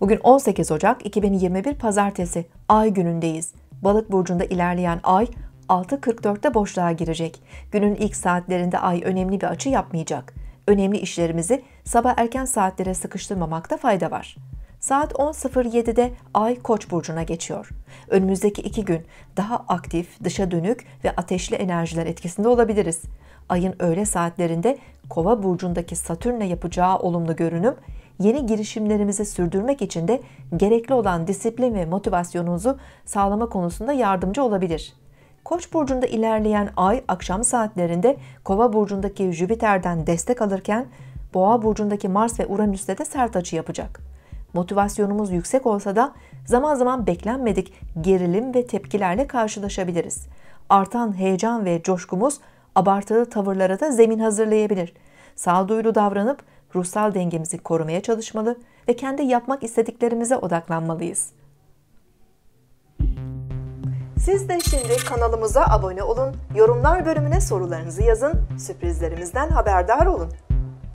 Bugün 18 Ocak 2021 Pazartesi ay günündeyiz. Balık burcunda ilerleyen ay 6.44'te boşluğa girecek. Günün ilk saatlerinde ay önemli bir açı yapmayacak. Önemli işlerimizi sabah erken saatlere sıkıştırmamakta fayda var. Saat 10.07'de Ay Koç burcuna geçiyor. Önümüzdeki iki gün daha aktif, dışa dönük ve ateşli enerjiler etkisinde olabiliriz. Ayın öğle saatlerinde Kova burcundaki Satürn'le yapacağı olumlu görünüm yeni girişimlerimizi sürdürmek için de gerekli olan disiplin ve motivasyonunuzu sağlama konusunda yardımcı olabilir. Koç burcunda ilerleyen ay akşam saatlerinde Kova burcundaki Jüpiter'den destek alırken Boğa burcundaki Mars ve Uranüs'te de sert açı yapacak. Motivasyonumuz yüksek olsa da zaman zaman beklenmedik gerilim ve tepkilerle karşılaşabiliriz. Artan heyecan ve coşkumuz abartılı tavırlara da zemin hazırlayabilir. Sağduyulu davranıp ruhsal dengemizi korumaya çalışmalı ve kendi yapmak istediklerimize odaklanmalıyız. Siz de şimdi kanalımıza abone olun, yorumlar bölümüne sorularınızı yazın, sürprizlerimizden haberdar olun.